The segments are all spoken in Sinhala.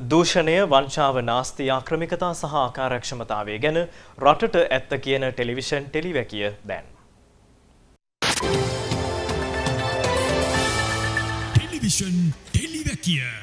දූෂණය වංශාව නාස්ති ආක්‍රමිකතා සහ ආකාරක්ෂමතාවය ගැන රටට ඇත්ත කියන ටෙලිවිෂන් ටෙලිවැකිය දැන්. ටෙලිවිෂන් ටෙලිවැකිය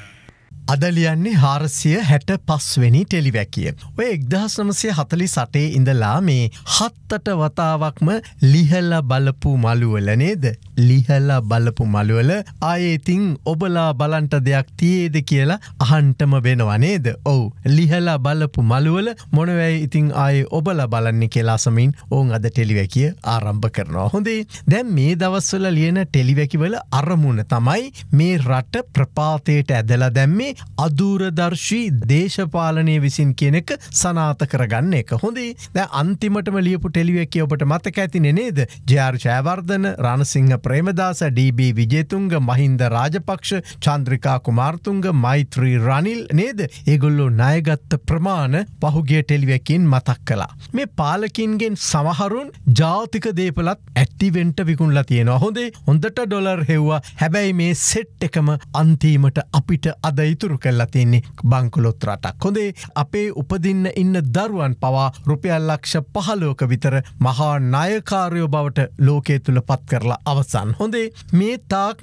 අදලියන්නේ හාරසිය හැට පස්වෙනි ටෙලිවැකිය. ඔය එක්දහස් නමසය හතලි සටේ ඉඳලා මේ හත්තට වතාවක්ම ලිහල්ල බලපු මළුවල නේද. ලිහල්ල බලපු මළුවල ආයේතින් ඔබලා බලන්ට දෙයක් තියේද කියලා අහන්ටම වෙනවනේද. ඔවු ලිහලා බලපු මළුවල මොනවැයි ඉතිං ආය ඔබල බලන්න කියලාසමින් ඕන් අද ටෙලිවැකිය ආරම්භ කරනවා හොඳේ දැන් මේ දවස්වල ලියන ටෙලිවැකිවල අරමුණ තමයි මේ රට ප්‍රපාතයට ඇදලා දැම්මේ අදූරදර්ශී දේශපාලනය විසින් කෙනෙක් සනාත කරගන්න එක හොඳේ දැ අන්තිමටම ලියපු ටෙලිවැක ඔබට මතක ඇතින නේද ජාර් ජයවර්ධන රණසිංහ ප්‍රේමදාස ඩB විජේතුන්ග මහින්ද රාජපක්ෂ චන්ද්‍රිකා කුමාර්තුන්ග මෛත්‍රී රනිල් නේද ඒගොල්ලෝ නයගත්ත ප්‍රමාණ පහුගේ ටෙලිවැකින් මතක් කලා. මේ පාලකින්ගෙන් සමහරුන් ජාතික දේපලත් ඇට්ටිවෙන්ට විකුණලා තියෙන හොඳේ හොඳට ඩොලර් හෙව්වා හැබැයි මේ සෙට් එකම අන්තීමට අපිට අදයිතුර ඉතුරු කල්ලා තියන්නේ බංකොලොත් රටක්. හොඳේ අපේ උපදින්න ඉන්න දරුවන් පවා රුපියල් ලක්ෂ පහලෝක විතර මහා නයකාරයෝ බවට ලෝකේ තුළ පත් කරලා අවසන්. හොඳේ මේ තාක්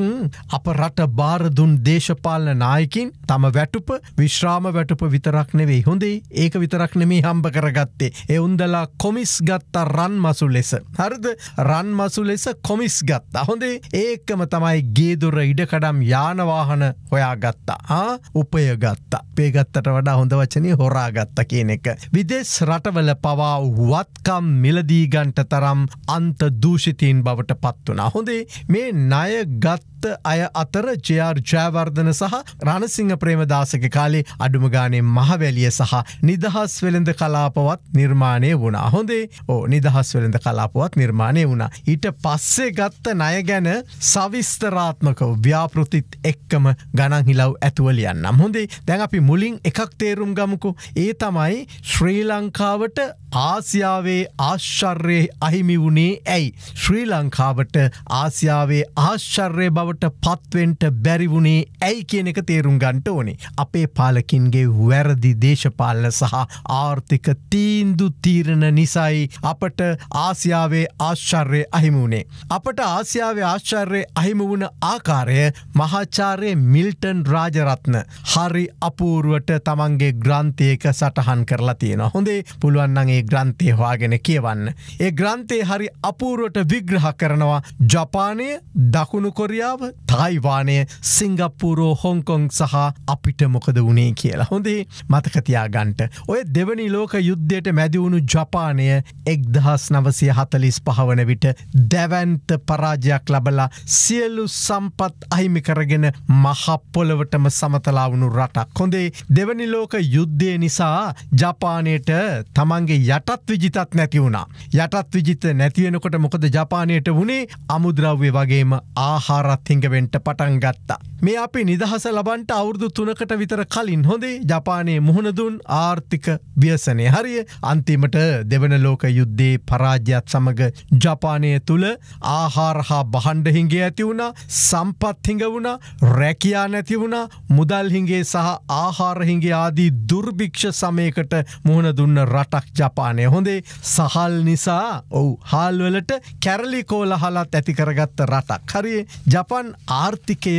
අප රට බාරදුන් දේශපාලන නායකින් තම වැටුප විශ්‍රාම වැටුප විතරක් නෙවෙයි හොඳේ ඒක විතරක් නෙමේ හම්බ කරගත්තේ. එවුන්දලා කොමිස් ගත්තා රන් මසු ලෙස. හරිද රන් මසු ලෙස කොමිස් ගත්තා හොඳේ ඒකම තමයි ගේදුර ඉඩකඩම් යානවාහන හොයා ගත්තා. උපයගත්තා පේගත්තට වඩා හොඳ වචනය හොරාගත්ත කියන එක. විදෙස් රටවල පවා වත්කම් මිලදීගන්ට තරම් අන්ත දූෂිතීන් බවට පත්වනා. හොඳේ මේ නය ගත්ත අය අතර ජයාර් ජයවර්ධන සහ රණසිංහ ප්‍රේමදාසක කාලේ අඩුමගානේ මහවැලිය සහ නිදහස් වෙළඳ කලාපවත් නිර්මාණය වුණා. හොඳේ ඕ නිදහස් වෙළඳ කලාපවත් නිර්මාණය වුණා. ඊට පස්සේ ගත්ත ණය ගැන සවිස්තරාත්මකව ව්‍යාපෘතිත් එක්කම ගණන් හිලව් ඇතුවලියන්න. ගන්නම් හොඳේ දැන් අපි මුලින් එකක් තේරුම් ගමුකු ඒ තමයි ශ්‍රී ලංකාවට ආසියාවේ ආශ්චර්යේ අහිමි වුණේ ඇයි. ශ්‍රී ලංකාවට ආසියාවේ ආශ්චර්ය බවට පත්වෙන්ට බැරිවුණේ ඇයි කියන එක තේරුම් ගන්ට ඕනේ. අපේ පාලකින්ගේ වැරදි දේශපාලන සහ ආර්ථික තීන්දු තීරණ නිසයි අපට ආසියාවේ ආශ්චර්ය අහිමුණේ. අපට ආසියාවේ ආශ්චර්ය අහිම වුණ ආකාරය මහාචාරය මිල්ටන් රාජරත්න හරි අපූරුවට තමන්ගේ ග්‍රන්ථයක සටහන් කරලා තියෙන හොඳේ පුළුවන්නන්ගේ ග්‍රන්ථය හවාගෙන කියවන්න. ඒ ග්‍රන්ථය හරි අපූරුවට විග්‍රහ කරනවා ජපානය දකුණු කොරියාව තයිවානය සිංගප්පූරෝ හොංකොං සහ අපිට මොකද වුණේ කියලා හොඳේ මතකතියා ගන්ට. ඔය දෙවනි ලෝක යුද්ධයට මැදිවුණු ජපානය එක්දහස් නවසය හතලිස් පහවන විට දැවන්ත පරාජයක් ලබලා සියලු සම්පත් අහිමි කරගෙන මහපොලවටම සමතල කලාවුණු රටක්. හොඳේ දෙවනි ලෝක යුද්ධය නිසා ජපානයට තමන්ගේ යටත් විජිතත් නැති වුණා. යටත් විජිත නැතිවෙනකොට මොකද ජපානයට වුණේ අමුද්‍රව්‍ය වගේම ආහාරත්හිංගවෙන්ට පටන් ගත්තා. මේ අපි නිදහස ලබන්ට අවුරදු තුනකට විතර කලින් හොඳේ ජපානයේ මුහුණදුන් ආර්ථික ව්‍යසනය හරිය අන්තිමට දෙවන ලෝක යුද්ධේ පරාජ්‍යත් සමඟ ජපානය තුළ ආහාරහා බහන්ඩහින්ගේ ඇති වුණ සම්පත්හිඟ වුණ රැකයා නැති වුණ මුදල් මුදල්හිගේ සහ ආහාරහිගේ ආදී දුර්භික්ෂ සමයකට මුහුණ දුන්න රටක් ජපානය හොඳේ සහල් නිසා ඔවු හාල්වලට කැරලි කෝල හලත් ඇතිකරගත්ත රටක් හරිේ ජපන් ආර්ථිකය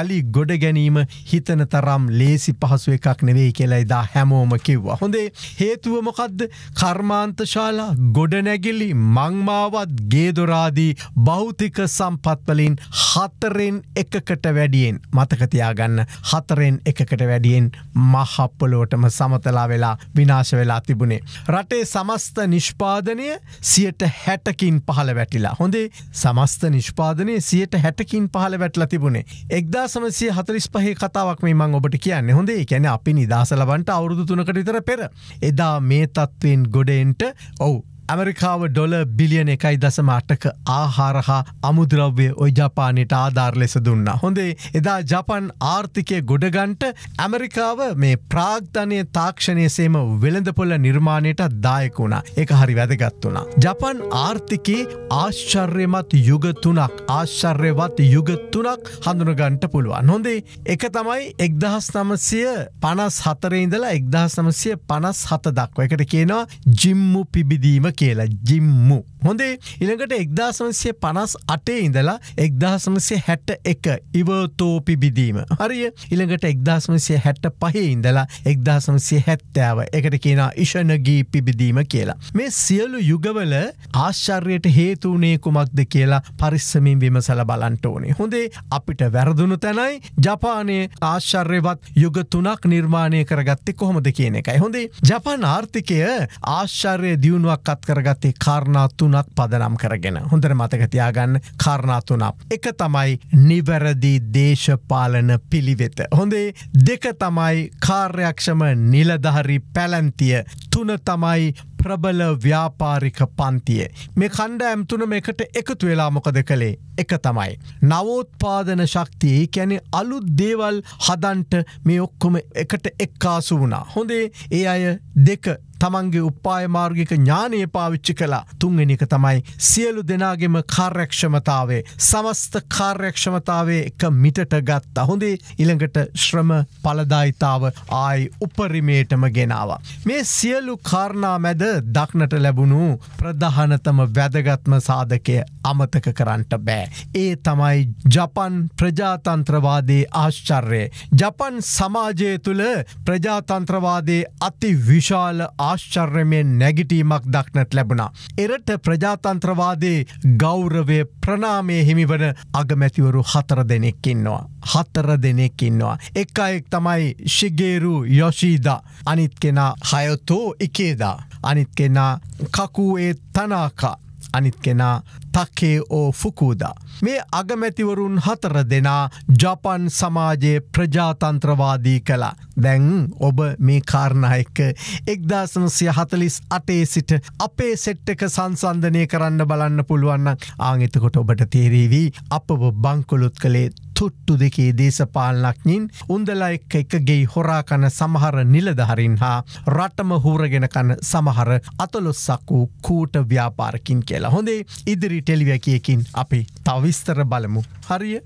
යළි ගොඩ ගැනීම හිතන තරම් ලේසි පහසුව එකක් නෙවෙයි කෙලයිදා හැමෝම කිව්වා හොඳේ හේතුවමොකක්ද කර්මාන්තශාලා ගොඩනැගිලි මංමාවත් ගේදොරාදී භෞතික සම්පත්වලින් හතරෙන් එකකට වැඩියෙන් මතකතියාගන්න හතර හතරෙන් එකකට වැඩියෙන් මහප්පලෝටම සමතලා වෙලා විනාශ වෙලා තිබුණේ. රටේ සමස්ත නිෂ්පාදනය සියට හැටකින් පහළ වැටිලා. හොඳේ සමස්ත නිෂ්පාදනය සියට හැටකින් පහළ වැටලා තිබුණේ. එක්දා සමසය හතරිස් පහහි කතාවක් මේ මං ඔබට කියන්න හොඳේ කැන අපි නිදසලබන්ට අවුරුදු තුනකට විතර පෙර. එදා මේ තත්ත්වෙන් ගොඩෙන්ට ඔවු ඇමරිකාව ඩොල බිලියන එකයි දසම අටක ආහාරහා අමුද්‍රව්‍ය ඔය ජපානයට ආධාර ලෙස දුන්න. හොඳේ එදා ජපන් ආර්ථිකය ගොඩගන්ට ඇමරිකාව මේ ප්‍රාග්ධනය තාක්ෂණයසේම වෙළඳපොල්ල නිර්මාණයට දායකුණා එක හරි වැදගත් වුණා. ජපන් ආර්ථිකයේ ආශ්චර්යමත් යුගතුනක් ආශ්චර්යවත් යුගතුනක් හඳුනගන්ට පුළුවන්. හොඳේ එක තමයි එක්දහස් නමසය පනස් හතරඉඳලා එක්දහස් නමසය පනස් හත දක්ව එකට කියනවා ජිම්මු පිබිදීම Okay lah Jim Mook හොඳේ ඉළඟට එක්දාසමසය පනස් අටේ ඉඳලා එක්දාසමසය හැට්ට එක ඉවතෝපි බිදීම. හරිය ඉළඟට එක්දාසමසය හැට්ට පහේ ඉඳලා එක්දාසමසය හැත්තෑව එකට කියන ඉෂණගී පිබිදීම කියලා. මේ සියලු යුගවල ආශ්චර්යට හේතුනේ කුමක්ද කියලා පරිස්සමින් විමසල බලන්ට ඕනේ. හොඳේ අපිට වැරදුනු තැනයි ජපානයේ ආශ්චර්යවත් යුග තුනක් නිර්මාණය කරගත්තෙ කොහොමද කියන එකයි. හොඳේ ජපන් ආර්ථිකය ආශ්චර්ය දියුණුවක් අත් කරගත්තේ කාරණා තුන තුනක් පදනම් කරගෙන හොඳර මතක තියාගන්න කාරණාතුනක් එක තමයි නිවැරදි දේශපාලන පිළිවෙත හොඳේ දෙක තමයි කාර්යක්ෂම නිලධහරි පැලැන්තිය තුන තමයි ප්‍රබල ව්‍යාපාරික පන්තිය. මේ කණ්ඩ ඇම්තුන එකට එකතු වෙලා මොකද කළේ එක තමයි. නවෝත්පාදන ශක්තිය කැනෙ අලුත් දේවල් හදන්ට මේ ඔක්කොම එකට එක්කාසු වුණා. හොඳේ ඒ අය දෙක තමන්ගේ උපාය මාර්ගික ඥානය පාවිච්චි කලා තුන්ගෙනක තමයි සියලු දෙනාගෙම කාර්යක්ෂමතාවේ සමස්ත කාර්යක්ෂමතාවේ එක මිටට ගත් අහොඳේ ඉළඟට ශ්‍රම පලදායිතාව ආයි උපරිමේටම ගෙනාව. මේ සියලු කාරණා මැද දක්නට ලැබුණු ප්‍රධානතම වැදගත්ම සාධකය අමතක කරන්නට බෑ. ඒ තමයි ජපන් ප්‍රජාතන්ත්‍රවාදේ ආශ්චර්ය. ජපන් සමාජය තුළ ප්‍රජාතන්ත්‍රවාදේ අති විශාල ආශ්චර්යමෙන් නැගිටීමක් දක්නට ලැබුණා. එරට ප්‍රජාතන්ත්‍රවාදේ ගෞරවය ප්‍රනාමය හිමිවන අගමැතිවරු හතර දෙනෙක්කින්නවා. හතර දෙනෙක්කින්නවා. එක අයෙක් තමයි ශිගේරු යොශීද අනිත් කෙනා හයොතෝ එකේදා. අනිත් කෙනා කකුේ තනාකා අනිත් කෙනා තකේ ඕ ෆුකූදා. මේ අගමැතිවරුන් හතර දෙනා ජපන් සමාජයේ ප්‍රජාතන්ත්‍රවාදී කලා. දැන් ඔබ මේ කාරණයක එක්දාසනසිය හතලිස් අටේ සිට අපේ සෙට්ටක සංසන්ධනය කරන්න බලන්න පුළුවන්න ආංගතකොට ඔබට තේරේවී අපව බංකොලොත් කළේ තුට්ටු දෙකේ දේශපාලනක්ඥින් උන්දලා එක් එකගේ හොරාකන සමහර නිලධහරින් හා රටම හූරගෙනකන සමහර අතලොස්සක් වූ කූට ව්‍යාපාරකින් කියලා හොඳේ ඉදිරි ටෙලිවැකියකින් අපි තවිස්තර බලමු හරිය.